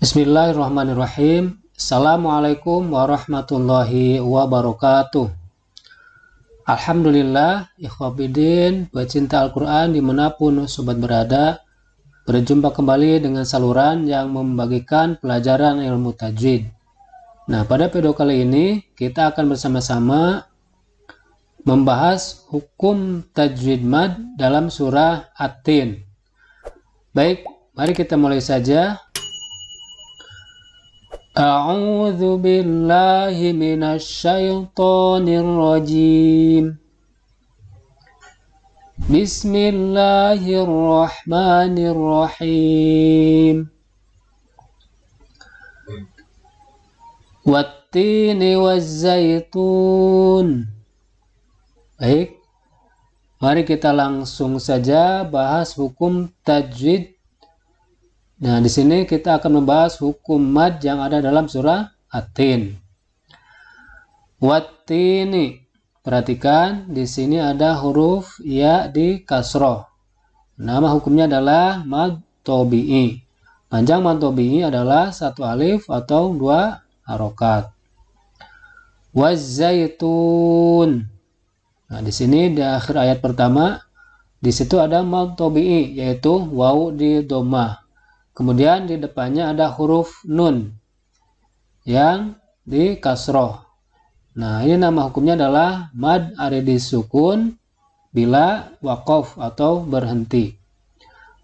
Bismillahirrahmanirrahim. Assalamualaikum warahmatullahi wabarakatuh. Alhamdulillah, ikhwabidin, pecinta Al-Quran dimanapun sobat berada, berjumpa kembali dengan saluran yang membagikan pelajaran ilmu tajwid. Nah, pada video kali ini kita akan bersama-sama membahas hukum tajwid mad dalam surah At-Tin. Baik, mari kita mulai saja أعوذ بالله من الشيطان الرجيم بسم الله الرحمن الرحيم والتين والزيتون Baik, mari kita langsung saja bahas hukum tajwid Nah, di sini kita akan membahas hukum mad yang ada dalam surah atin Watini. Perhatikan di sini ada huruf ya di kasroh. Nama hukumnya adalah mad tobi'i. Panjang mad tobi'i adalah satu alif atau dua harokat. Wazaitun. Nah, di sini di akhir ayat pertama di situ ada mad tobi'i yaitu wau di domah Kemudian di depannya ada huruf nun yang di kasroh. Nah, ini nama hukumnya adalah mad aridi sukun bila wakof atau berhenti.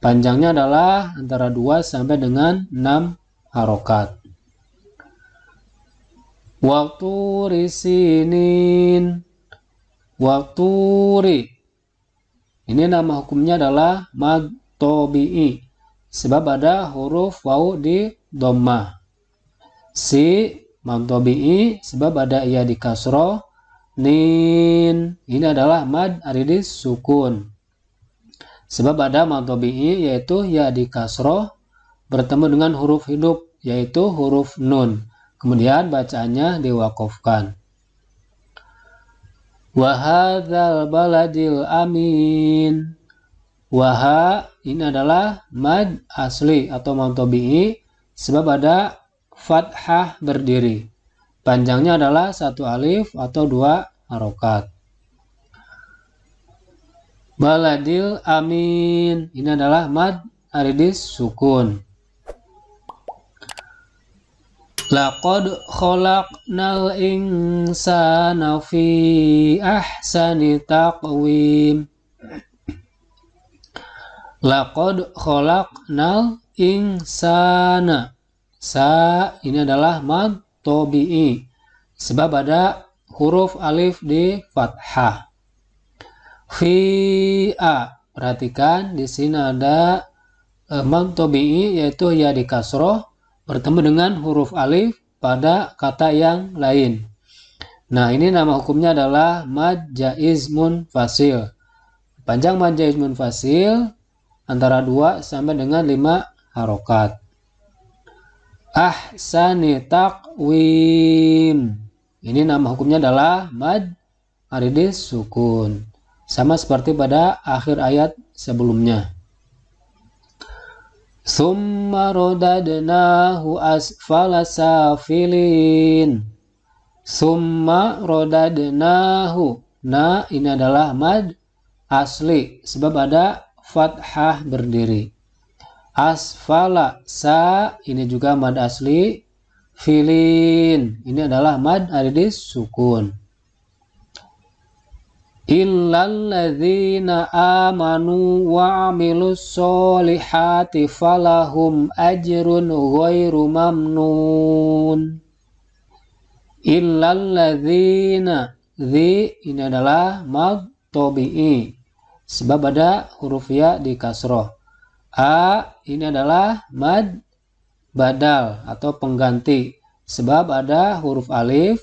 Panjangnya adalah antara 2 sampai dengan 6 harokat. Waktu risinin Waktu ri Ini nama hukumnya adalah mad tobi'i sebab ada huruf waw di doma. si mantobii sebab ada ia di kasro nin ini adalah mad aridis sukun sebab ada mantobii yaitu ya di kasro bertemu dengan huruf hidup yaitu huruf nun kemudian bacaannya diwakofkan wahadal baladil amin Waha ini adalah mad asli atau mantobi'i sebab ada fathah berdiri. Panjangnya adalah satu alif atau dua harokat. Baladil amin. Ini adalah mad aridis sukun. Laqad khalaqnal insana fi ahsani taqwim. Laqad khalaqnal insana. Sa ini adalah mad tobi'i. Sebab ada huruf alif di fathah. Fi a. Perhatikan di sini ada eh, mad tobi'i yaitu ya di kasroh bertemu dengan huruf alif pada kata yang lain. Nah ini nama hukumnya adalah mad jaiz munfasil. Panjang mad jaiz munfasil antara 2 sampai dengan 5 harokat. Ahsani takwim. Ini nama hukumnya adalah mad aridis sukun. Sama seperti pada akhir ayat sebelumnya. Summa rodadnahu asfalasafilin. Summa rodadnahu. Nah, ini adalah mad asli. Sebab ada fathah berdiri. Asfala sa ini juga mad asli. Filin ini adalah mad ada di sukun. Illalladzina amanu wa amilus solihati falahum ajrun ghairu mamnun. Illalladzina Zi ini adalah mad tobi'i sebab ada huruf ya di kasroh. A ini adalah mad badal atau pengganti sebab ada huruf alif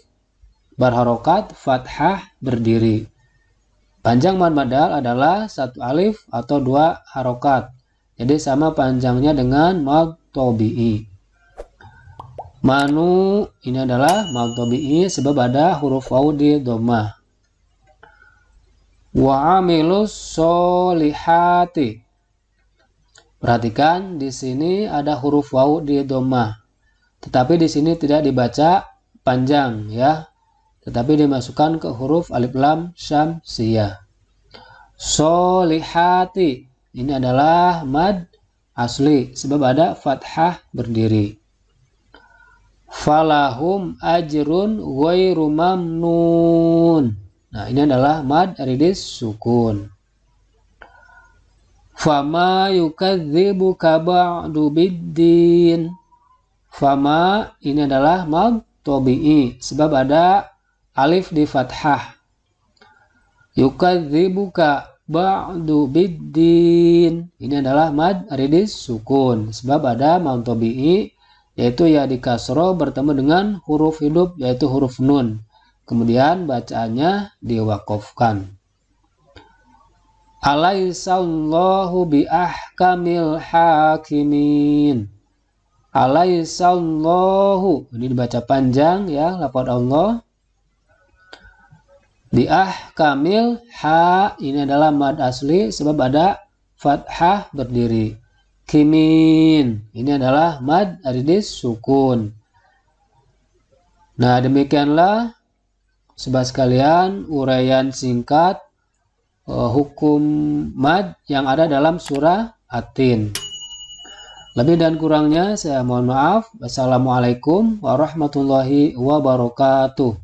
barharokat fathah berdiri. Panjang mad badal adalah satu alif atau dua harokat. Jadi sama panjangnya dengan mad tobi'i. Manu ini adalah mad tobi'i sebab ada huruf waw di domah wa amilus solihati. Perhatikan di sini ada huruf wau di domah. Tetapi di sini tidak dibaca panjang ya. Tetapi dimasukkan ke huruf alif lam siya. Solihati. Ini adalah mad asli sebab ada fathah berdiri. Falahum ajrun ghairu nun. Nah, ini adalah mad ridis sukun. Fama yukadzibu kaba'du biddin. Fama ini adalah mad tobi'i. Sebab ada alif di fathah. Yukadzibu kaba'du biddin. Ini adalah mad ridis sukun. Sebab ada mad tobi'i yaitu ya di kasro bertemu dengan huruf hidup yaitu huruf nun. Kemudian bacaannya diwakofkan. Alaisallahu biahkamil hakimin. Alaisallahu. Ini dibaca panjang ya, lapor Allah. Biahkamil ha ini adalah mad asli sebab ada fathah berdiri. Kimin. Ini adalah mad aridis sukun. Nah, demikianlah sebab sekalian, uraian singkat uh, hukum mad yang ada dalam surah Atin. Lebih dan kurangnya saya mohon maaf. Wassalamualaikum warahmatullahi wabarakatuh.